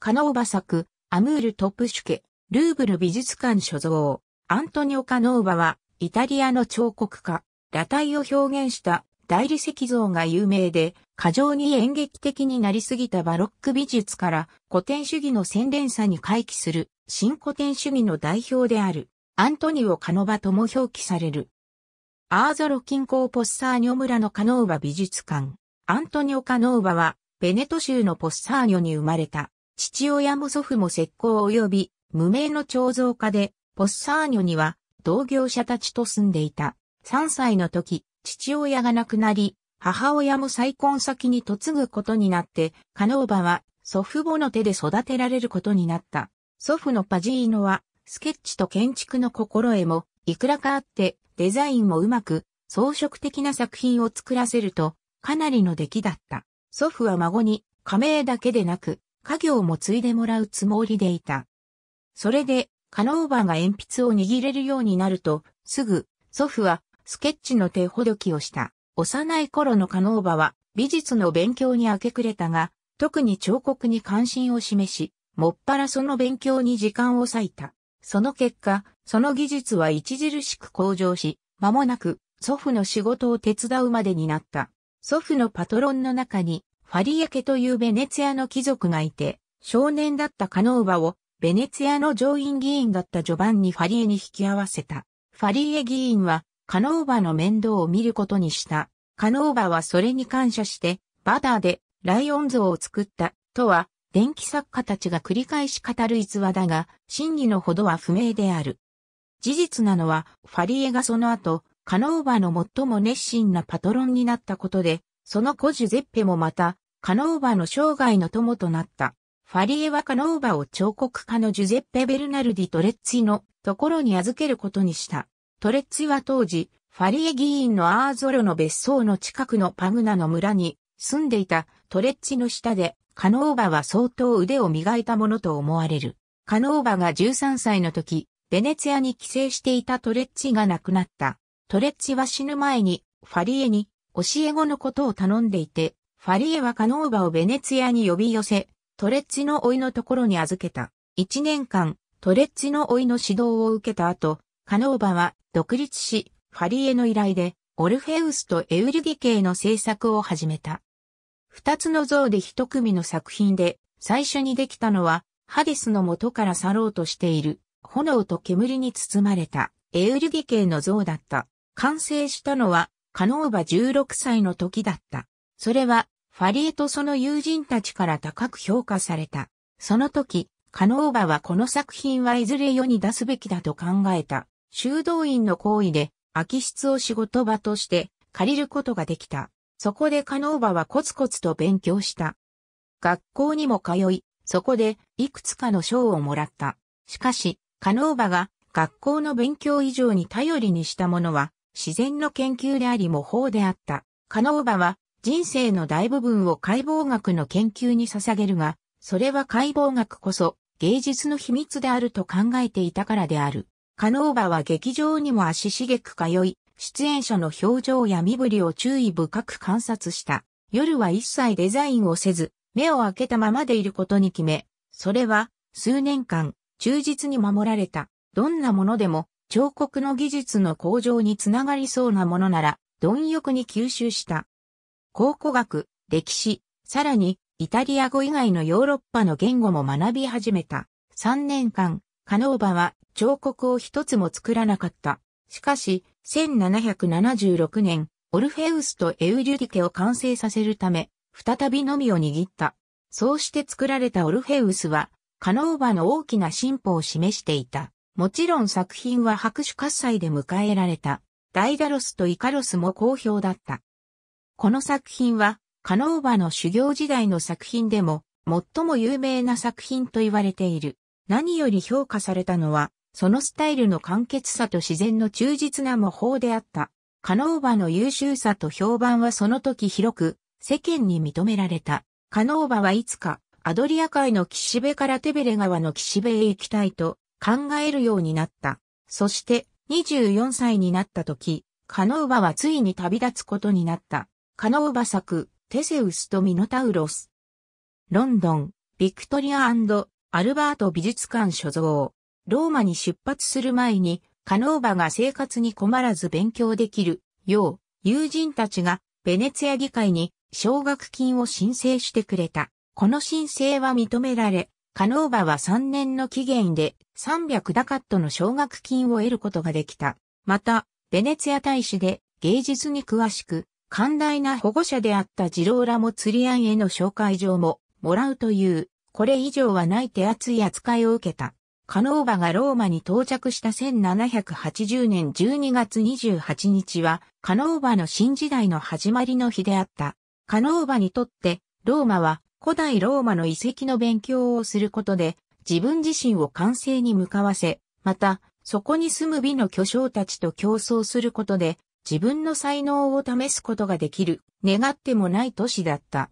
カノーバ作、アムール・トップシュケ、ルーブル美術館所蔵。アントニオ・カノーバは、イタリアの彫刻家、裸体を表現した大理石像が有名で、過剰に演劇的になりすぎたバロック美術から古典主義の洗練さに回帰する新古典主義の代表であるアントニオ・カノバとも表記される。アーゾロ近郊ポッサーニョ村のカノーバ美術館。アントニオ・カノーバはベネト州のポッサーニョに生まれた。父親も祖父も石膏及び無名の彫像家で、ポッサーニョには同業者たちと住んでいた。3歳の時、父親が亡くなり、母親も再婚先に嫁ぐことになって、カノーバは祖父母の手で育てられることになった。祖父のパジーノは、スケッチと建築の心得も、いくらかあって、デザインもうまく、装飾的な作品を作らせると、かなりの出来だった。祖父は孫に、亀盟だけでなく、家業も継いでもらうつもりでいた。それで、カノーバが鉛筆を握れるようになると、すぐ、祖父は、スケッチの手ほどきをした。幼い頃のカノーバは、美術の勉強に明け暮れたが、特に彫刻に関心を示し、もっぱらその勉強に時間を割いた。その結果、その技術は著しく向上し、間もなく、祖父の仕事を手伝うまでになった。祖父のパトロンの中に、ファリエ家というベネツィアの貴族がいて、少年だったカノーバを、ベネツィアの上院議員だったジョバンニ・ファリエに引き合わせた。ファリエ議員は、カノーバの面倒を見ることにした。カノーバはそれに感謝して、バターでライオン像を作った、とは、電気作家たちが繰り返し語る逸話だが、真偽のほどは不明である。事実なのは、ファリエがその後、カノーバの最も熱心なパトロンになったことで、その古ジュゼッペもまた、カノーバの生涯の友となった。ファリエはカノーバを彫刻家のジュゼッペ・ベルナルディ・トレッツィのところに預けることにした。トレッツィは当時、ファリエ議員のアーゾロの別荘の近くのパグナの村に住んでいたトレッィの下で、カノーバは相当腕を磨いたものと思われる。カノーバが13歳の時、ベネツィアに帰省していたトレッィが亡くなった。トレッィは死ぬ前にファリエに教え子のことを頼んでいて、ファリエはカノーバをベネツィアに呼び寄せ、トレッジの老いのところに預けた。一年間、トレッジの老いの指導を受けた後、カノーバは独立し、ファリエの依頼で、オルフェウスとエウリディケの制作を始めた。二つの像で一組の作品で、最初にできたのは、ハデスの元から去ろうとしている、炎と煙に包まれた、エウリディケの像だった。完成したのは、カノーバ16歳の時だった。それは、ファリエとその友人たちから高く評価された。その時、カノーバはこの作品はいずれ世に出すべきだと考えた。修道院の行為で、空き室を仕事場として借りることができた。そこでカノーバはコツコツと勉強した。学校にも通い、そこでいくつかの賞をもらった。しかし、カノーバが学校の勉強以上に頼りにしたものは自然の研究であり模倣であった。カノーバは人生の大部分を解剖学の研究に捧げるが、それは解剖学こそ芸術の秘密であると考えていたからである。カノーバは劇場にも足しげく通い、出演者の表情や身振りを注意深く観察した。夜は一切デザインをせず、目を開けたままでいることに決め、それは数年間忠実に守られた。どんなものでも彫刻の技術の向上につながりそうなものなら、貪欲に吸収した。考古学、歴史、さらに、イタリア語以外のヨーロッパの言語も学び始めた。3年間、カノーバは彫刻を一つも作らなかった。しかし、1776年、オルフェウスとエウリュディケを完成させるため、再びのみを握った。そうして作られたオルフェウスは、カノーバの大きな進歩を示していた。もちろん作品は拍手喝采で迎えられた。ダイダロスとイカロスも好評だった。この作品は、カノーバの修行時代の作品でも、最も有名な作品と言われている。何より評価されたのは、そのスタイルの簡潔さと自然の忠実な模倣であった。カノーバの優秀さと評判はその時広く、世間に認められた。カノーバはいつか、アドリア海の岸辺からテベレ川の岸辺へ行きたいと考えるようになった。そして24歳になった時、カノウバはついに旅立つことになった。カノウバ作、テセウスとミノタウロス。ロンドン、ビクトリアアルバート美術館所蔵。ローマに出発する前に、カノーバが生活に困らず勉強できるよう、友人たちがベネツィア議会に奨学金を申請してくれた。この申請は認められ、カノーバは3年の期限で300ダカットの奨学金を得ることができた。また、ベネツィア大使で芸術に詳しく、寛大な保護者であったジローラも釣り合いへの紹介状ももらうという、これ以上はない手厚い扱いを受けた。カノーバがローマに到着した1780年12月28日は、カノーバの新時代の始まりの日であった。カノーバにとって、ローマは古代ローマの遺跡の勉強をすることで、自分自身を完成に向かわせ、また、そこに住む美の巨匠たちと競争することで、自分の才能を試すことができる、願ってもない都市だった。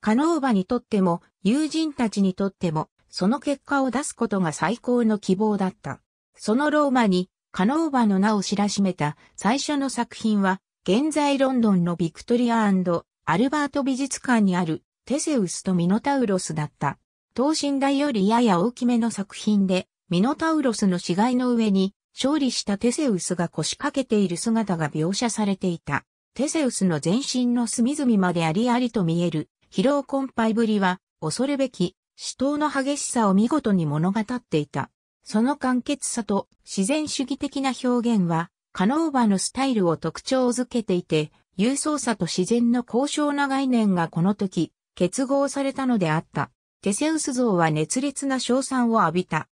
カノーバにとっても、友人たちにとっても、その結果を出すことが最高の希望だった。そのローマに、カノーバの名を知らしめた最初の作品は、現在ロンドンのビクトリアアルバート美術館にあるテセウスとミノタウロスだった。等身大よりやや大きめの作品で、ミノタウロスの死骸の上に、勝利したテセウスが腰掛けている姿が描写されていた。テセウスの全身の隅々までありありと見える、疲労困憊ぶりは、恐るべき、死闘の激しさを見事に物語っていた。その簡潔さと自然主義的な表現は、カノーバのスタイルを特徴づけていて、勇壮さと自然の高尚な概念がこの時、結合されたのであった。テセウス像は熱烈な賞賛を浴びた。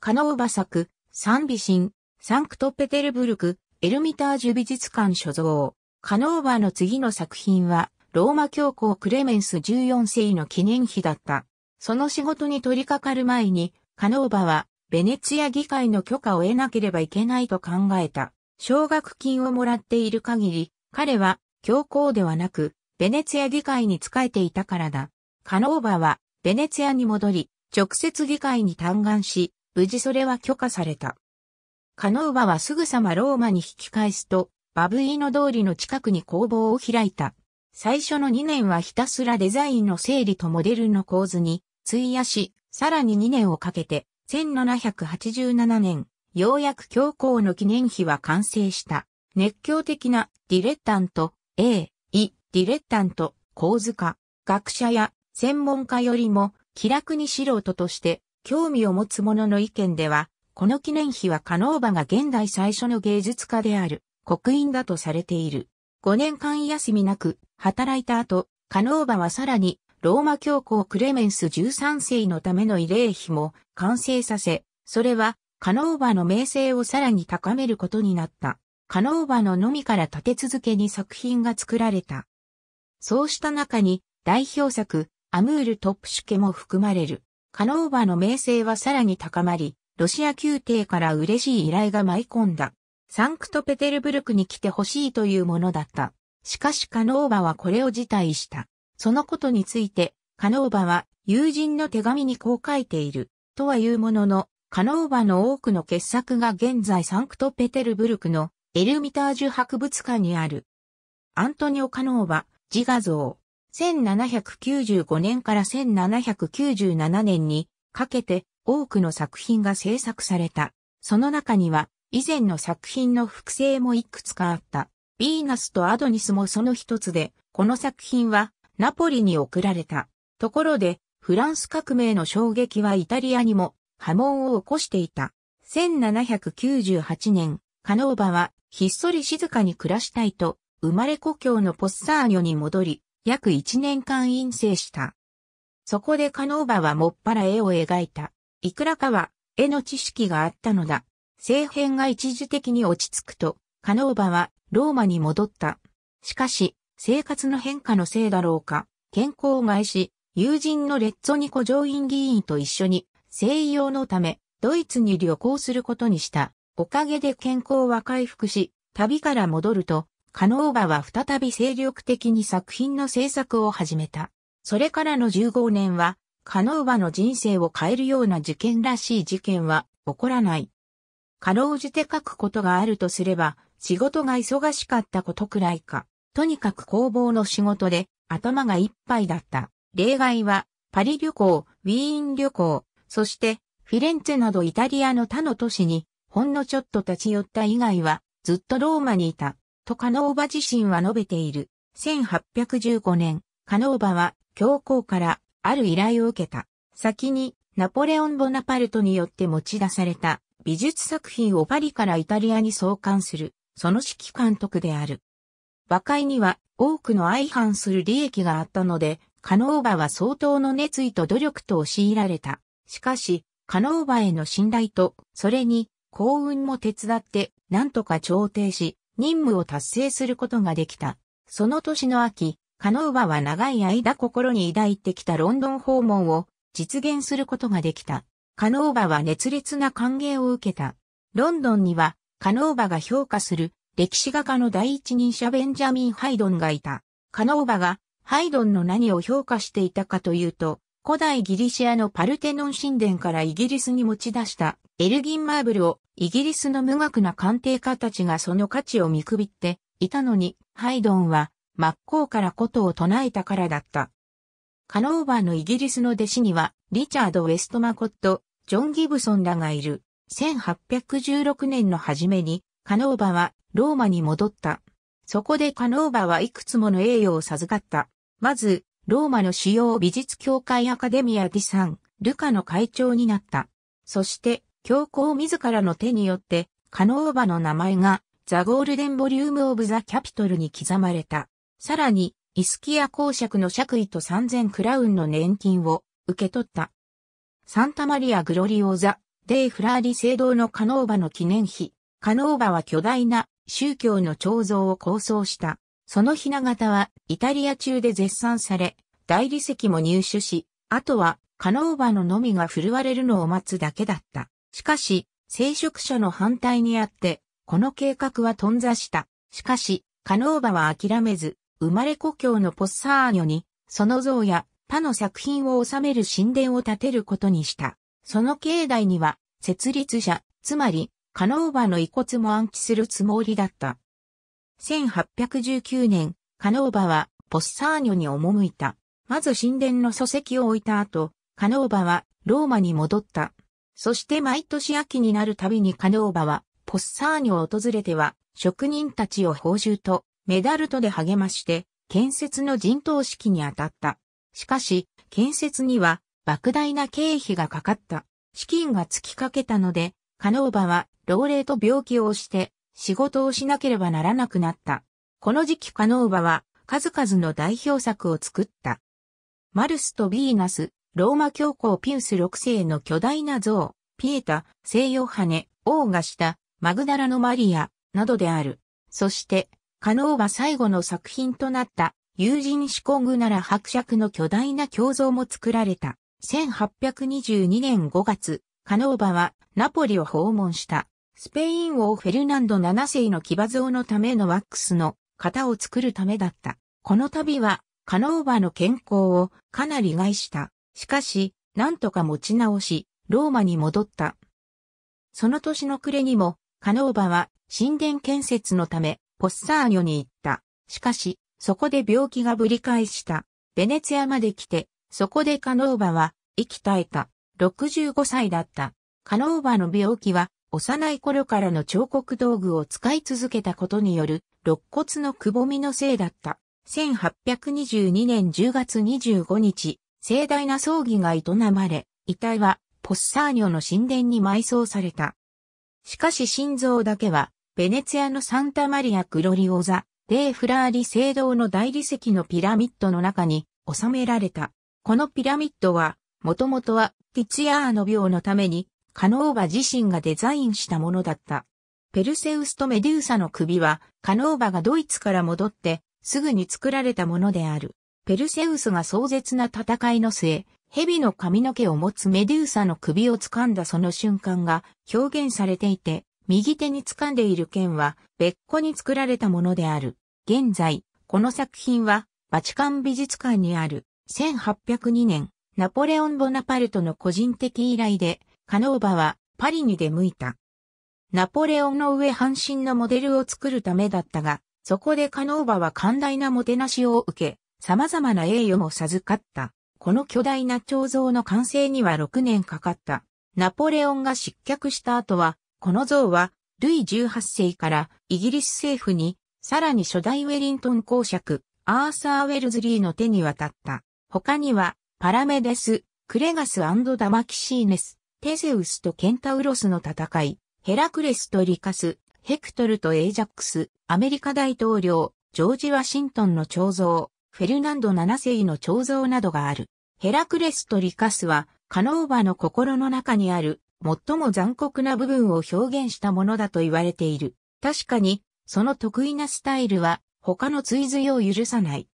カノーバ作、サンビシン、サンクトペテルブルク、エルミタージュ美術館所蔵。カノーバの次の作品は、ローマ教皇クレメンス14世の記念碑だった。その仕事に取り掛かる前に、カノーバは、ベネツィア議会の許可を得なければいけないと考えた。奨学金をもらっている限り、彼は、教皇ではなく、ベネツィア議会に仕えていたからだ。カノーバは、ベネツィアに戻り、直接議会に嘆願し、無事それは許可された。カノーバはすぐさまローマに引き返すと、バブイーノ通りの近くに工房を開いた。最初の2年はひたすらデザインの整理とモデルの構図に費やし、さらに2年をかけて、1787年、ようやく教皇の記念碑は完成した。熱狂的なディレッタント A ディレッタント、構図家、学者や専門家よりも気楽に素人として興味を持つ者の意見では、この記念碑はカノーバが現代最初の芸術家である刻印だとされている。5年間休みなく働いた後、カノーバはさらにローマ教皇クレメンス13世のための慰霊碑も完成させ、それはカノーバの名声をさらに高めることになった。カノーバののみから立て続けに作品が作られた。そうした中に代表作、アムールトップシュケも含まれる。カノーバの名声はさらに高まり、ロシア宮廷から嬉しい依頼が舞い込んだ。サンクトペテルブルクに来てほしいというものだった。しかしカノーバはこれを辞退した。そのことについて、カノーバは友人の手紙にこう書いている。とはいうものの、カノーバの多くの傑作が現在サンクトペテルブルクのエルミタージュ博物館にある。アントニオ・カノーバ、自画像。1795年から1797年にかけて多くの作品が制作された。その中には以前の作品の複製もいくつかあった。ヴィーナスとアドニスもその一つで、この作品はナポリに送られた。ところで、フランス革命の衝撃はイタリアにも波紋を起こしていた。1798年、カノーバはひっそり静かに暮らしたいと生まれ故郷のポッサーニョに戻り、約1年間陰性した。そこでカノーバはもっぱら絵を描いた。いくらかは絵の知識があったのだ。政変が一時的に落ち着くと、カノーバはローマに戻った。しかし、生活の変化のせいだろうか、健康を害し、友人のレッツォニコ上院議員と一緒に西洋のためドイツに旅行することにした。おかげで健康は回復し、旅から戻るとカノーバは再び精力的に作品の制作を始めた。それからの15年は、カノーバの人生を変えるような事件らしい事件は起こらない。かろうじて書くことがあるとすれば、仕事が忙しかったことくらいか。とにかく工房の仕事で頭がいっぱいだった。例外は、パリ旅行、ウィーン旅行、そしてフィレンツェなどイタリアの他の都市にほんのちょっと立ち寄った以外はずっとローマにいた。とカノーバ自身は述べている。1815年、カノーバは教皇からある依頼を受けた。先にナポレオン・ボナパルトによって持ち出された美術作品をパリからイタリアに送還する、その指揮監督である。和解には多くの相反する利益があったので、カノーバは相当の熱意と努力とを強いられた。しかし、カノーバへの信頼と、それに幸運も手伝って、なんとか調停し、任務を達成することができた。その年の秋、カノーバは長い間心に抱いてきたロンドン訪問を実現することができた。カノーバは熱烈な歓迎を受けた。ロンドンにはカノーバが評価する歴史画家の第一人者ベンジャミン・ハイドンがいた。カノーバがハイドンの何を評価していたかというと、古代ギリシアのパルテノン神殿からイギリスに持ち出したエルギンマーブルをイギリスの無学な鑑定家たちがその価値を見くびっていたのに、ハイドンは真っ向からことを唱えたからだった。カノーバーのイギリスの弟子には、リチャード・ウェストマコット、ジョン・ギブソンらがいる。1816年の初めに、カノーバはローマに戻った。そこでカノーバはいくつもの栄誉を授かった。まず、ローマの主要美術協会アカデミア・ディ・サン、ルカの会長になった。そして、教皇自らの手によって、カノーバの名前が、ザ・ゴールデン・ボリューム・オブ・ザ・キャピトルに刻まれた。さらに、イスキア公爵の爵位と3000クラウンの年金を受け取った。サンタマリア・グロリオザ・デイ・フラーリ聖堂のカノーバの記念碑。カノーバは巨大な宗教の彫像を構想した。そのひな形はイタリア中で絶賛され、大理石も入手し、あとはカノーバののみが振るわれるのを待つだけだった。しかし、聖職者の反対にあって、この計画は頓挫した。しかし、カノーバは諦めず、生まれ故郷のポッサーニョに、その像や他の作品を収める神殿を建てることにした。その境内には、設立者、つまり、カノーバの遺骨も暗記するつもりだった。1819年、カノーバは、ポッサーニョに赴いた。まず神殿の礎石を置いた後、カノーバは、ローマに戻った。そして毎年秋になるたびにカノーバは、ポッサーニを訪れては、職人たちを報酬と、メダルとで励まして、建設の陣頭指揮に当たった。しかし、建設には、莫大な経費がかかった。資金が尽きかけたので、カノーバは、老齢と病気をして、仕事をしなければならなくなった。この時期カノーバは、数々の代表作を作った。マルスとヴィーナス、ローマ教皇ピウス6世の巨大な像、ピエタ、西洋ハネ、王がしたマグダラのマリア、などである。そして、カノーバ最後の作品となった友人シコングなら伯爵の巨大な胸像も作られた。1822年5月、カノーバはナポリを訪問した。スペイン王フェルナンド7世の騎馬像のためのワックスの型を作るためだった。この度はカノーバの健康をかなり害した。しかし、なんとか持ち直し、ローマに戻った。その年の暮れにも、カノーバは神殿建設のため、ポッサーニョに行った。しかし、そこで病気がぶり返した。ベネツィアまで来て、そこでカノーバは、息絶えた。65歳だった。カノーバの病気は、幼い頃からの彫刻道具を使い続けたことによる、肋骨のくぼみのせいだった。1822年10月25日、盛大な葬儀が営まれ、遺体はポッサーニョの神殿に埋葬された。しかし心臓だけは、ベネツィアのサンタマリア・クロリオザ、デー・フラーリ聖堂の大理石のピラミッドの中に収められた。このピラミッドは、もともとはティチアーノ病のために、カノーバ自身がデザインしたものだった。ペルセウスとメデューサの首は、カノーバがドイツから戻って、すぐに作られたものである。ペルセウスが壮絶な戦いの末、蛇の髪の毛を持つメデューサの首を掴んだその瞬間が表現されていて、右手に掴んでいる剣は別個に作られたものである。現在、この作品はバチカン美術館にある1802年、ナポレオン・ボナパルトの個人的依頼で、カノーバはパリに出向いた。ナポレオンの上半身のモデルを作るためだったが、そこでカノーバは寛大なもてなしを受け、様々な栄誉も授かった。この巨大な彫像の完成には6年かかった。ナポレオンが失脚した後は、この像は、ルイ18世からイギリス政府に、さらに初代ウェリントン公爵、アーサー・ウェルズリーの手に渡った。他には、パラメデス、クレガスダマキシーネス、テゼウスとケンタウロスの戦い、ヘラクレスとリカス、ヘクトルとエージャックス、アメリカ大統領、ジョージ・ワシントンの彫像、フェルナンド七世の彫像などがある。ヘラクレスとリカスは、カノーバの心の中にある、最も残酷な部分を表現したものだと言われている。確かに、その得意なスタイルは、他の追随を許さない。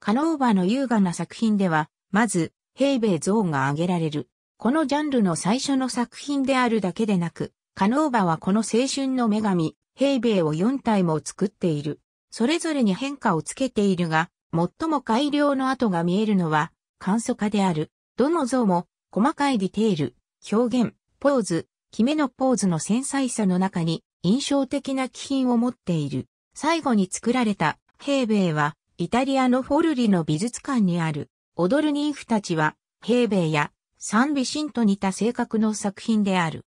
カノーバの優雅な作品では、まず、ヘイベイゾーンが挙げられる。このジャンルの最初の作品であるだけでなく、カノーバはこの青春の女神、ヘイベイを4体も作っている。それぞれに変化をつけているが、最も改良の跡が見えるのは、簡素化である。どの像も、細かいディテール、表現、ポーズ、決めのポーズの繊細さの中に、印象的な気品を持っている。最後に作られた、平米は、イタリアのフォルリの美術館にある、踊る人夫たちは、平米や、賛美神と似た性格の作品である。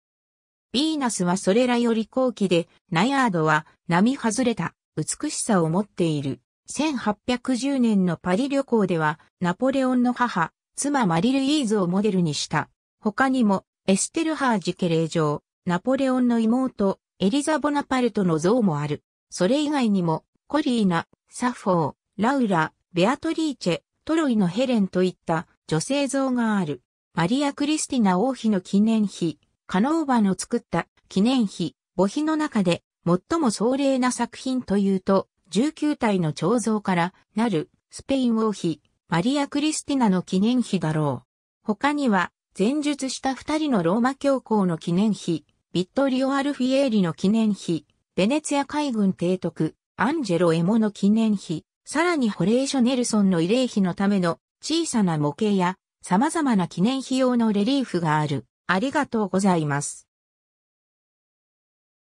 ビーナスはそれらより後期で、ナヤードは、波外れた、美しさを持っている。1810年のパリ旅行では、ナポレオンの母、妻マリルイーズをモデルにした。他にも、エステルハージ家令嬢、ナポレオンの妹、エリザ・ボナパルトの像もある。それ以外にも、コリーナ、サフォー、ラウラ、ベアトリーチェ、トロイのヘレンといった女性像がある。マリア・クリスティナ王妃の記念碑、カノーバの作った記念碑、母碑の中で最も壮麗な作品というと、19体の彫像からなるスペイン王妃マリア・クリスティナの記念碑だろう。他には前述した二人のローマ教皇の記念碑、ビットリオ・アルフィエーリの記念碑、ベネツィア海軍提督、アンジェロ・エモの記念碑、さらにホレーショ・ネルソンの慰霊碑のための小さな模型や様々な記念碑用のレリーフがある。ありがとうございます。